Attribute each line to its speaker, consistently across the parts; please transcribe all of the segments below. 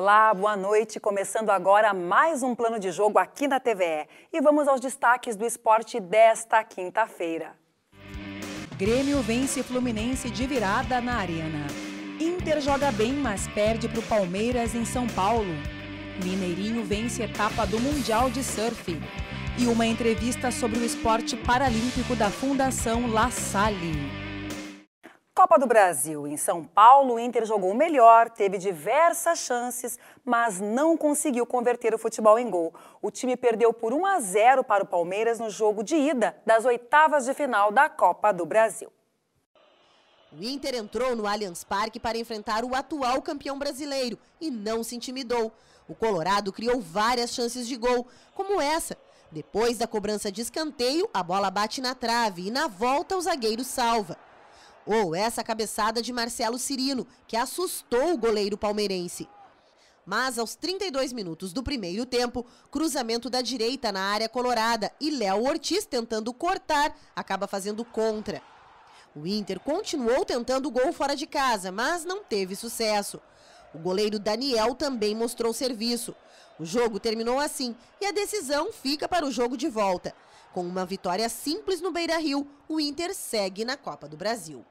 Speaker 1: Olá, boa noite. Começando agora mais um plano de jogo aqui na TVE. E vamos aos destaques do esporte desta quinta-feira. Grêmio vence Fluminense de virada na Arena. Inter joga bem, mas perde para o Palmeiras em São Paulo. Mineirinho vence etapa do Mundial de Surf. E uma entrevista sobre o esporte paralímpico da Fundação La Salle. Copa do Brasil. Em São Paulo, o Inter jogou melhor, teve diversas chances, mas não conseguiu converter o futebol em gol. O time perdeu por 1 a 0 para o Palmeiras no jogo de ida das oitavas de final da Copa do Brasil.
Speaker 2: O Inter entrou no Allianz Parque para enfrentar o atual campeão brasileiro e não se intimidou. O Colorado criou várias chances de gol, como essa. Depois da cobrança de escanteio, a bola bate na trave e na volta o zagueiro salva. Ou essa cabeçada de Marcelo Cirino, que assustou o goleiro palmeirense. Mas aos 32 minutos do primeiro tempo, cruzamento da direita na área colorada e Léo Ortiz tentando cortar, acaba fazendo contra. O Inter continuou tentando o gol fora de casa, mas não teve sucesso. O goleiro Daniel também mostrou serviço. O jogo terminou assim e a decisão fica para o jogo de volta. Com uma vitória simples no Beira Rio, o Inter segue na Copa do Brasil.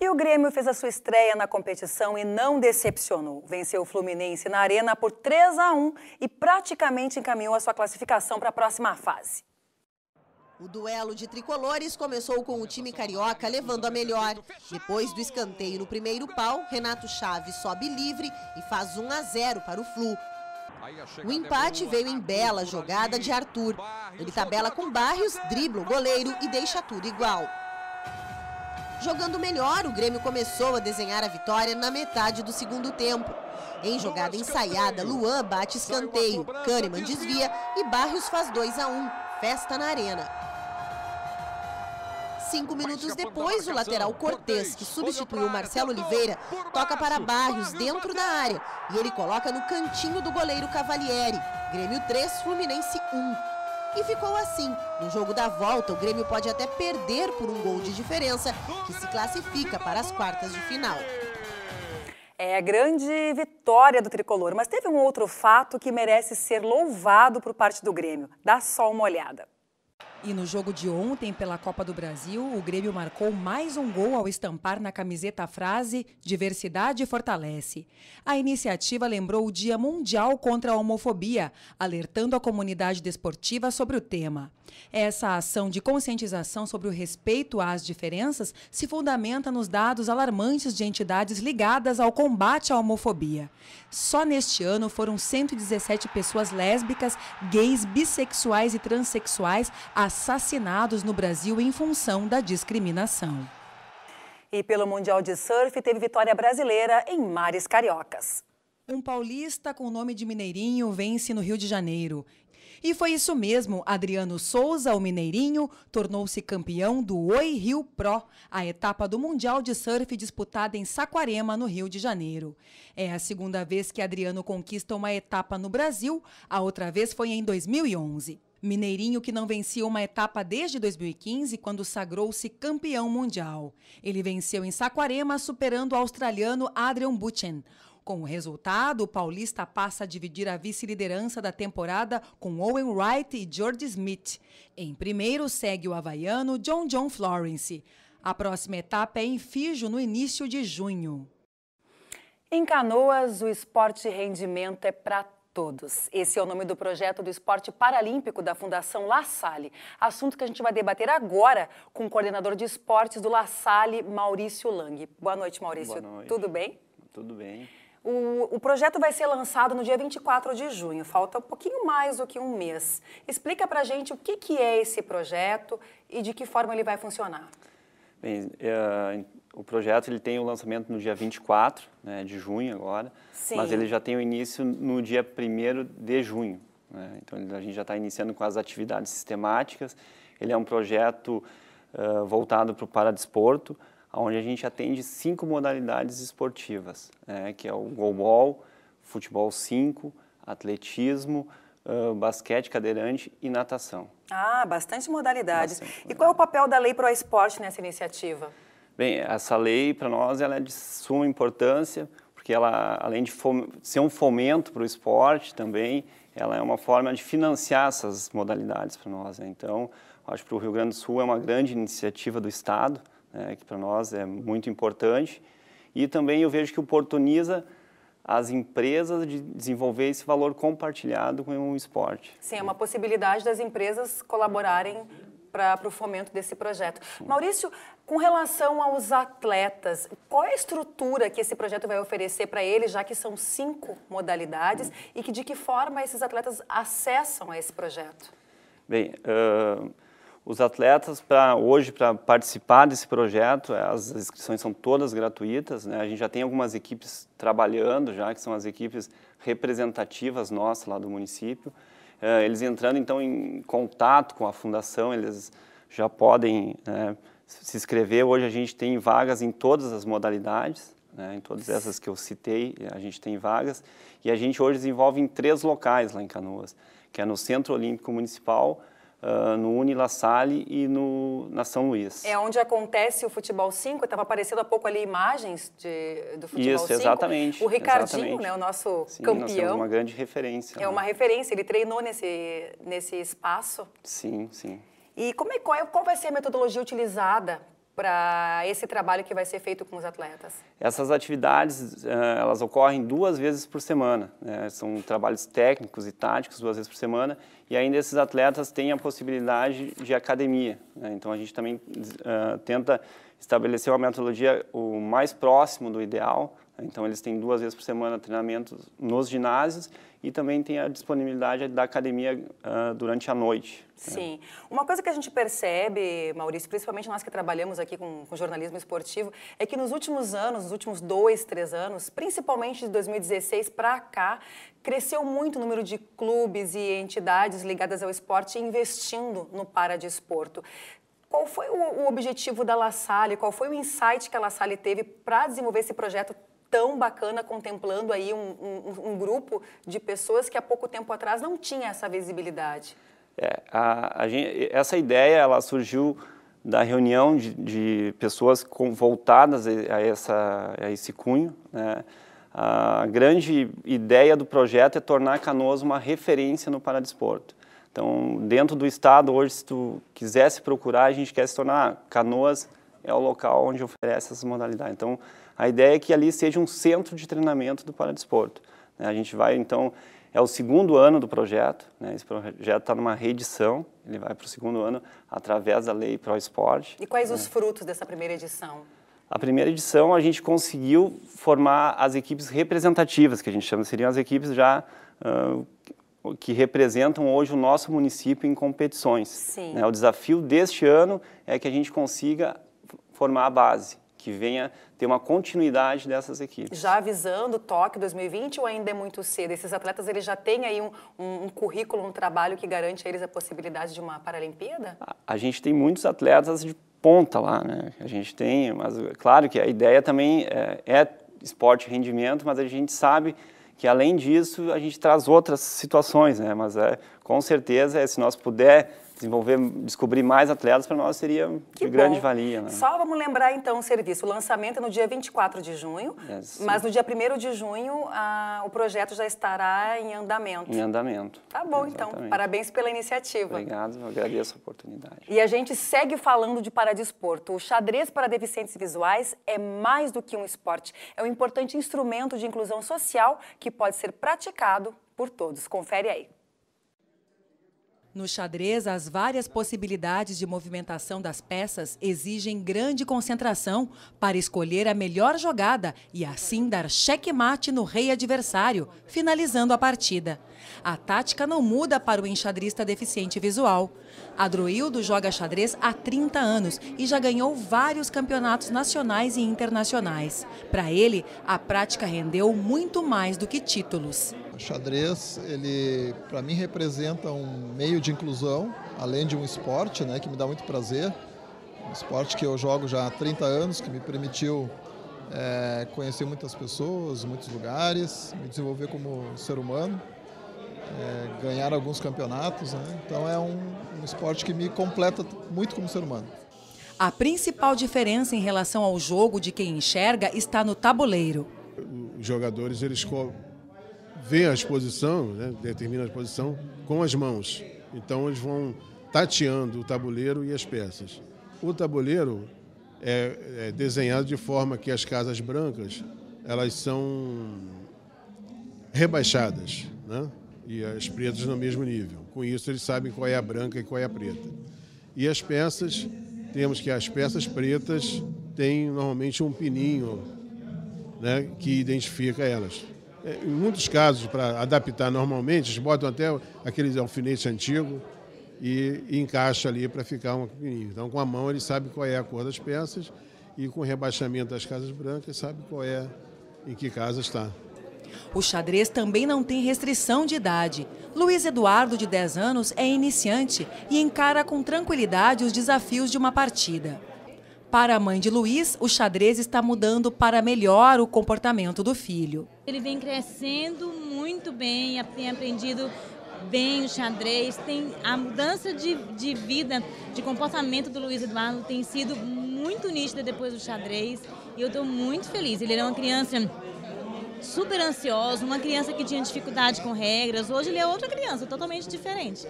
Speaker 2: E o Grêmio fez a sua estreia na competição e não
Speaker 1: decepcionou. Venceu o Fluminense na Arena por 3 a 1 e praticamente encaminhou a sua classificação para a próxima fase.
Speaker 2: O duelo de tricolores começou com o time carioca levando a melhor. Depois do escanteio no primeiro pau, Renato Chaves sobe livre e faz 1 a 0 para o Flu. O empate veio em bela jogada de Arthur. Ele tabela com Barrios, dribla o goleiro e deixa tudo igual. Jogando melhor, o Grêmio começou a desenhar a vitória na metade do segundo tempo. Em jogada ensaiada, Luan bate escanteio, Kahneman desvia e Barrios faz 2 a 1 Festa na arena. Cinco minutos depois, tá o lateral Cortez, que substituiu Marcelo Oliveira, toca para Barrios dentro da área e ele coloca no cantinho do goleiro Cavalieri. Grêmio 3, Fluminense 1 e ficou assim. No jogo da volta, o Grêmio pode até perder por um gol de diferença, que se classifica para as quartas de final. É
Speaker 1: grande vitória do tricolor, mas teve um outro fato que merece ser louvado por parte do Grêmio. Dá só uma olhada. E no jogo de ontem pela Copa do Brasil, o Grêmio marcou mais um gol ao estampar na camiseta a frase Diversidade fortalece. A iniciativa lembrou o Dia Mundial contra a Homofobia, alertando a comunidade desportiva sobre o tema. Essa ação de conscientização sobre o respeito às diferenças se fundamenta nos dados alarmantes de entidades ligadas ao combate à homofobia. Só neste ano foram 117 pessoas lésbicas, gays, bissexuais e transexuais assassinados no Brasil em função da discriminação. E pelo Mundial de Surf, teve vitória brasileira em mares cariocas. Um paulista com o nome de Mineirinho vence no Rio de Janeiro. E foi isso mesmo, Adriano Souza, o Mineirinho, tornou-se campeão do Oi Rio Pro, a etapa do Mundial de Surf disputada em Saquarema, no Rio de Janeiro. É a segunda vez que Adriano conquista uma etapa no Brasil, a outra vez foi em 2011. Mineirinho que não vencia uma etapa desde 2015, quando sagrou-se campeão mundial. Ele venceu em Saquarema, superando o australiano Adrian Butchen. Com o resultado, o paulista passa a dividir a vice-liderança da temporada com Owen Wright e George Smith. Em primeiro segue o havaiano John John Florence. A próxima etapa é em Fijo, no início de junho. Em canoas, o esporte rendimento é para todos. Esse é o nome do projeto do esporte paralímpico da Fundação La Salle. Assunto que a gente vai debater agora com o coordenador de esportes do La Salle, Maurício Lang. Boa noite, Maurício. Boa noite. Tudo bem? Tudo bem. O, o, projeto vai ser lançado no dia 24 de junho, falta um pouquinho mais do que um mês. Explica a gente o que, que é esse projeto e de que forma ele vai funcionar.
Speaker 3: Bem, uh, o projeto ele tem o lançamento no dia 24 né, de junho agora, Sim. mas ele já tem o início no dia 1 de junho. Né? Então a gente já está iniciando com as atividades sistemáticas. Ele é um projeto uh, voltado para o paradesporto, onde a gente atende cinco modalidades esportivas, né? que é o goalball, futebol 5, atletismo, basquete, cadeirante e natação.
Speaker 1: Ah, bastante modalidades. Bastante e qual é o papel da lei para o esporte nessa iniciativa?
Speaker 3: Bem, essa lei para nós ela é de suma importância, porque ela, além de ser um fomento para o esporte também, ela é uma forma de financiar essas modalidades para nós. Né? Então, acho que para o Rio Grande do Sul é uma grande iniciativa do Estado, né, que para nós é muito importante. E também eu vejo que oportuniza as empresas de desenvolver esse valor compartilhado com o esporte. Sim,
Speaker 1: é uma possibilidade das empresas colaborarem para o fomento desse projeto. Maurício, com relação aos atletas, qual é a estrutura que esse projeto vai oferecer para eles, já que são cinco modalidades, e que de que forma esses atletas acessam a esse projeto?
Speaker 3: Bem, uh os atletas, para hoje, para participar desse projeto, é, as inscrições são todas gratuitas. Né? A gente já tem algumas equipes trabalhando, já que são as equipes representativas nossas lá do município. É, eles entrando, então, em contato com a fundação, eles já podem né, se inscrever. Hoje a gente tem vagas em todas as modalidades. Né, em todas essas que eu citei, a gente tem vagas. E a gente hoje desenvolve em três locais lá em Canoas, que é no Centro Olímpico Municipal, Uh, no La Salle e no, na São Luís. É
Speaker 1: onde acontece o Futebol 5, estava aparecendo há pouco ali imagens de, do Futebol Isso, 5. Isso, exatamente. O Ricardinho, exatamente. Né, o nosso Sim, campeão. é uma
Speaker 3: grande referência. É né? uma
Speaker 1: referência, ele treinou nesse, nesse espaço.
Speaker 3: Sim, sim.
Speaker 1: E como é, qual, é, qual vai ser a metodologia utilizada para esse trabalho que vai ser feito com os atletas?
Speaker 3: Essas atividades eh, elas ocorrem duas vezes por semana, né? são trabalhos técnicos e táticos duas vezes por semana e ainda esses atletas têm a possibilidade de academia, né? então a gente também uh, tenta estabelecer uma metodologia o mais próximo do ideal então eles têm duas vezes por semana treinamentos nos ginásios e também tem a disponibilidade da academia uh, durante a noite. Né. Sim.
Speaker 1: Né? Uma coisa que a gente percebe, Maurício, principalmente nós que trabalhamos aqui com, com, jornalismo esportivo, é que nos últimos anos, nos últimos dois, três anos, principalmente de 2016 para cá, cresceu muito o número de clubes e entidades ligadas ao esporte investindo no paradesporto. Qual foi o, objetivo da La Salle? Qual foi o insight que a La Salle teve para desenvolver esse projeto tão bacana contemplando aí um, um, um, grupo de pessoas que há pouco tempo atrás não tinha essa visibilidade.
Speaker 3: É, a, a gente, essa ideia ela surgiu da reunião de, de pessoas com, voltadas a, essa, a esse cunho. Né? A grande ideia do projeto é tornar Canoas uma referência no paradesporto. Então, dentro do estado, hoje, se tu quisesse procurar, a gente quer se tornar Canoas é o local onde oferece essas modalidades. Então, a ideia é que ali seja um centro de treinamento do paradesporto. Né? A gente vai, então, é o segundo ano do projeto, né? esse projeto está numa reedição, ele vai para o segundo ano através da lei Pro Esporte.
Speaker 1: E quais né? os é. frutos dessa primeira edição?
Speaker 3: A primeira edição a gente conseguiu formar as equipes representativas, que a gente chama, seriam as equipes já uh, que representam hoje o nosso município em competições. Né? O desafio deste ano é que a gente consiga formar a base, que venha ter uma continuidade dessas equipes.
Speaker 1: Já avisando o Tóquio 2020 ou ainda é muito cedo? Esses atletas eles já têm aí um, um, um currículo, um trabalho que garante a eles a possibilidade de uma Paralimpíada? A,
Speaker 3: a gente tem muitos atletas de ponta lá, né? A gente tem, mas claro que a ideia também é, é esporte rendimento, mas a gente sabe que além disso a gente traz outras situações, né? Mas é, com certeza, é, se nós puder desenvolver, descobrir mais atletas para nós seria que de bom. grande valia. Né? Só
Speaker 1: vamos lembrar então o serviço. O lançamento é no dia 24 de junho, mas no dia 1 de junho a, o projeto já estará em andamento. Em
Speaker 3: andamento.
Speaker 1: Tá bom então. Exatamente. então. Parabéns pela iniciativa.
Speaker 3: Obrigado, eu agradeço a oportunidade.
Speaker 1: E a gente segue falando de paradesporto. O xadrez para deficientes visuais é mais do que um esporte. É um importante instrumento de inclusão social que pode ser praticado por todos. Confere aí. No xadrez, as várias possibilidades de movimentação das peças exigem grande concentração para escolher a melhor jogada e assim dar xeque-mate no rei adversário, finalizando a partida. A tática não muda para o enxadrista deficiente visual. Adroildo joga xadrez há 30 anos e já ganhou vários campeonatos nacionais e internacionais. Para ele, a prática rendeu muito mais do que títulos.
Speaker 3: O xadrez, ele para mim representa um meio de de inclusão, além de um esporte, né, que me dá muito prazer. Um esporte que eu jogo já há 30 anos, que me permitiu é, conhecer muitas pessoas, muitos lugares, me desenvolver como ser humano, é, ganhar alguns campeonatos. Né? Então é um, um esporte que me completa muito como ser humano.
Speaker 1: A principal diferença em relação ao jogo de quem enxerga está no tabuleiro.
Speaker 2: Os jogadores eles veem a exposição, né, determinam a exposição com as mãos. Então eles vão tateando o tabuleiro e as peças. O tabuleiro é, é desenhado de forma que as casas brancas elas são rebaixadas, né? E as pretas no mesmo nível. Com isso eles sabem qual é a branca e qual é a preta. E as peças temos que as peças pretas têm normalmente um pininho, né? Que identifica elas. É, em muitos casos, para adaptar normalmente, eles botam até aqueles alfinetes antigos e, e encaixa ali para ficar um pequenininho. Então, com a mão, ele sabe qual é a cor das peças e com o rebaixamento das casas brancas, sabe qual é, em que casa está.
Speaker 1: O xadrez também não tem restrição de idade. Luiz Eduardo, de 10 anos, é iniciante e encara com tranquilidade os desafios de uma partida. Para a mãe de Luiz, o xadrez está mudando para melhor o comportamento do filho.
Speaker 2: Ele vem crescendo muito bem, tem aprendido bem o xadrez, tem a mudança de, de vida, de comportamento do Luiz Eduardo tem sido muito nítida depois do xadrez e eu estou muito feliz. Ele era uma criança super ansiosa, uma criança que tinha dificuldade com regras. Hoje ele é outra criança, totalmente diferente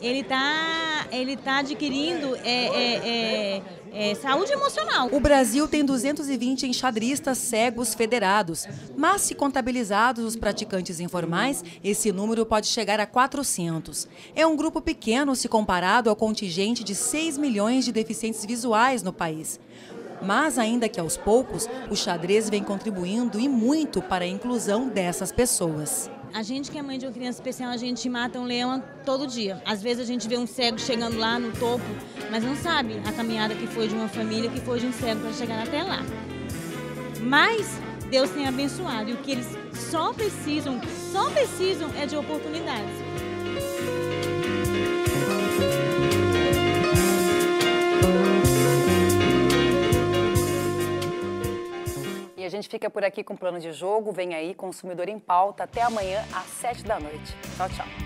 Speaker 2: ele está ele tá adquirindo é, é, é, é, saúde emocional.
Speaker 1: O Brasil tem 220 enxadristas cegos federados, mas se contabilizados os praticantes informais, esse número pode chegar a 400. É um grupo pequeno se comparado ao contingente de 6 milhões de deficientes visuais no país. Mas, ainda que aos poucos, o xadrez vem contribuindo e muito para a inclusão dessas pessoas.
Speaker 2: A gente que é mãe de uma criança especial, a gente mata um leão todo dia. Às vezes a gente vê um cego chegando lá no topo, mas não sabe a caminhada que foi de uma família, que foi de um cego para chegar até lá. Mas Deus tem abençoado e o que eles só precisam, só precisam é de oportunidades.
Speaker 1: gente fica por aqui com o plano de jogo. Vem aí, Consumidor em Pauta. Até amanhã, às 7 da noite. Tchau, tchau.